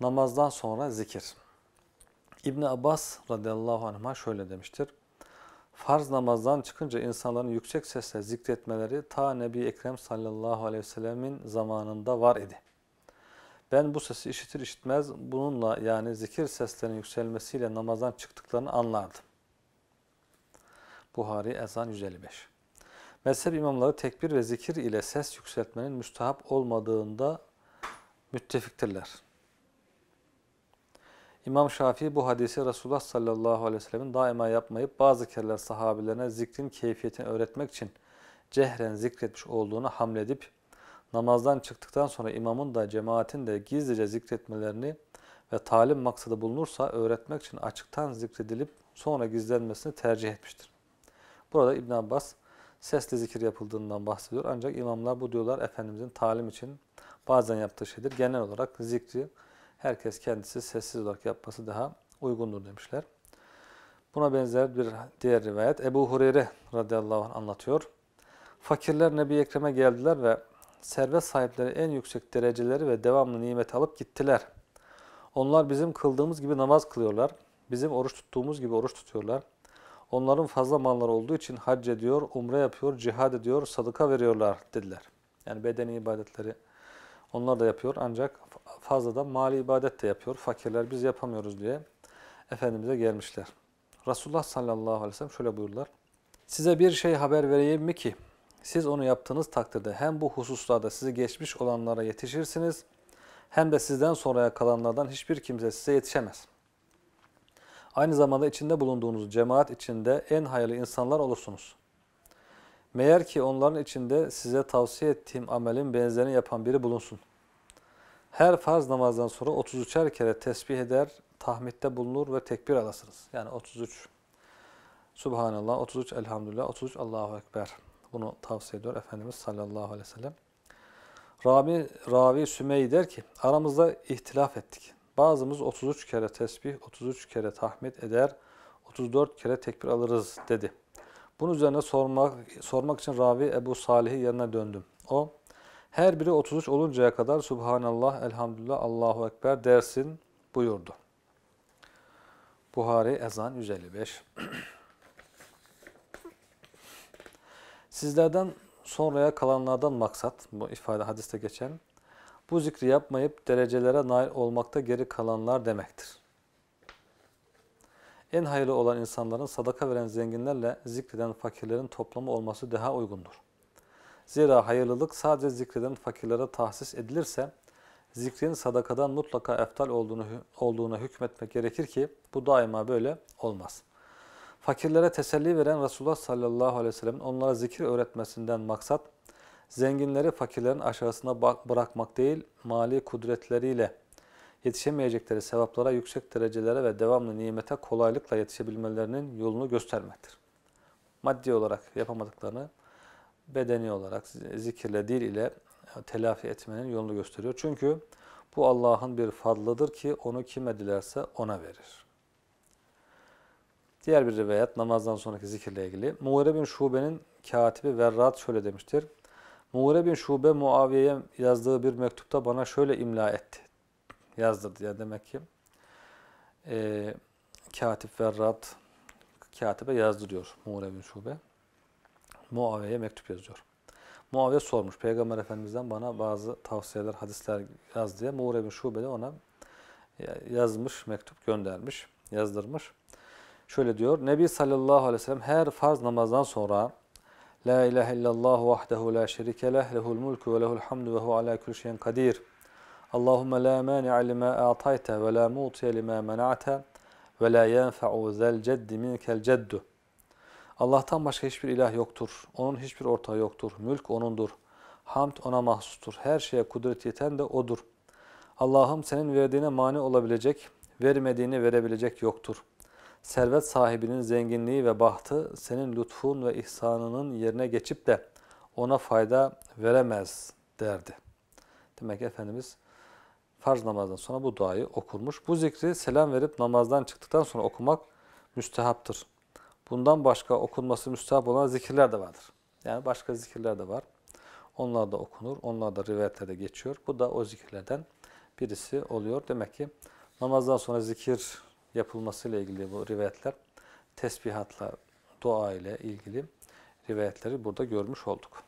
Namazdan sonra zikir. ibn Abbas radıyallahu anh'a şöyle demiştir. Farz namazdan çıkınca insanların yüksek sesle zikretmeleri ta Nebi Ekrem sallallahu aleyhi ve sellemin zamanında var idi. Ben bu sesi işitir işitmez bununla yani zikir seslerinin yükselmesiyle namazdan çıktıklarını anlardım. Buhari Ezan 155 Mezhep imamları tekbir ve zikir ile ses yükseltmenin müstahap olmadığında müttefiktirler. İmam Şafii bu hadisi Resulullah sallallahu aleyhi ve sellemin daima yapmayıp bazı kereler sahabelerine zikrin keyfiyetini öğretmek için cehren zikretmiş olduğunu hamledip namazdan çıktıktan sonra imamın da cemaatin de gizlice zikretmelerini ve talim maksadı bulunursa öğretmek için açıktan zikredilip sonra gizlenmesini tercih etmiştir. Burada İbn Abbas sesli zikir yapıldığından bahsediyor. Ancak imamlar bu diyorlar Efendimizin talim için bazen yaptığı şeydir. Genel olarak zikri herkes kendisi sessiz olarak yapması daha uygundur demişler. Buna benzer bir diğer rivayet Ebu Hureyre radıyallahu anh anlatıyor. Fakirler Nebi Ekrem'e geldiler ve servet sahipleri en yüksek dereceleri ve devamlı nimet alıp gittiler. Onlar bizim kıldığımız gibi namaz kılıyorlar. Bizim oruç tuttuğumuz gibi oruç tutuyorlar. Onların fazla malları olduğu için hac ediyor, umre yapıyor, cihad ediyor, sadaka veriyorlar dediler. Yani bedeni ibadetleri onlar da yapıyor ancak fazla da mali ibadet de yapıyor. Fakirler biz yapamıyoruz diye Efendimiz'e gelmişler. Resulullah sallallahu aleyhi ve sellem şöyle buyururlar. Size bir şey haber vereyim mi ki siz onu yaptığınız takdirde hem bu hususlarda sizi geçmiş olanlara yetişirsiniz hem de sizden sonraya kalanlardan hiçbir kimse size yetişemez. Aynı zamanda içinde bulunduğunuz cemaat içinde en hayırlı insanlar olursunuz. Meğer ki onların içinde size tavsiye ettiğim amelin benzerini yapan biri bulunsun. Her farz namazdan sonra 33'er kere tesbih eder, tahmitte bulunur ve tekbir alasınız. Yani 33 Subhanallah, 33 Elhamdülillah, 33 Allahu Ekber. Bunu tavsiye ediyor Efendimiz sallallahu aleyhi ve sellem. Rabi, Ravi Sümey der ki, aramızda ihtilaf ettik. Bazımız 33 kere tesbih, 33 kere tahmid eder, 34 kere tekbir alırız dedi.'' Bunun üzerine sormak, sormak için ravi Ebu Salih'i yanına döndüm. O, her biri 33 oluncaya kadar Subhanallah, Elhamdülillah, Allahu Ekber dersin buyurdu. Buhari Ezan 155 Sizlerden sonraya kalanlardan maksat, bu ifade hadiste geçen, bu zikri yapmayıp derecelere nail olmakta geri kalanlar demektir. En hayırlı olan insanların sadaka veren zenginlerle zikreden fakirlerin toplamı olması daha uygundur. Zira hayırlılık sadece zikreden fakirlere tahsis edilirse, zikrin sadakadan mutlaka eftal olduğunu, olduğuna hükmetmek gerekir ki bu daima böyle olmaz. Fakirlere teselli veren Resulullah sallallahu aleyhi ve sellemin onlara zikir öğretmesinden maksat, zenginleri fakirlerin aşağısına bırakmak değil, mali kudretleriyle yetişemeyecekleri sevaplara, yüksek derecelere ve devamlı nimete kolaylıkla yetişebilmelerinin yolunu göstermektir. Maddi olarak yapamadıklarını bedeni olarak zikirle, dil ile telafi etmenin yolunu gösteriyor. Çünkü bu Allah'ın bir fadlıdır ki onu kime dilerse ona verir. Diğer bir rivayet namazdan sonraki zikirle ilgili. Muğre bin Şube'nin katibi Verrat şöyle demiştir. Muğre bin Şube Muaviye'ye yazdığı bir mektupta bana şöyle imla etti yazdırdı. Yani demek ki e, Katip Verrat katibe yazdırıyor Muğre Şube. Muaviye'ye mektup yazıyor. Muaviye sormuş. Peygamber Efendimiz'den bana bazı tavsiyeler, hadisler yaz diye. Muğre Şube de ona yazmış, mektup göndermiş, yazdırmış. Şöyle diyor. Nebi sallallahu aleyhi ve sellem her farz namazdan sonra La ilahe illallah vahdehu la şerike leh lehul mulku ve lehul hamdu ve hu ala kulli şeyin kadir.'' Allahümme la mani'a lima atayta, ve la mutiye lima mena'te ve la yenfe'u zel ceddi minkel ceddu. Allah'tan başka hiçbir ilah yoktur. Onun hiçbir ortağı yoktur. Mülk O'nundur. Hamd O'na mahsustur. Her şeye kudret yeten de O'dur. Allah'ım senin verdiğine mani olabilecek, vermediğini verebilecek yoktur. Servet sahibinin zenginliği ve bahtı senin lütfun ve ihsanının yerine geçip de ona fayda veremez derdi. Demek ki Efendimiz farz namazdan sonra bu duayı okurmuş. Bu zikri selam verip namazdan çıktıktan sonra okumak müstehaptır. Bundan başka okunması müstehap olan zikirler de vardır. Yani başka zikirler de var. Onlar da okunur, onlar da rivayetlerde geçiyor. Bu da o zikirlerden birisi oluyor. Demek ki namazdan sonra zikir yapılmasıyla ilgili bu rivayetler tesbihatla, dua ile ilgili rivayetleri burada görmüş olduk.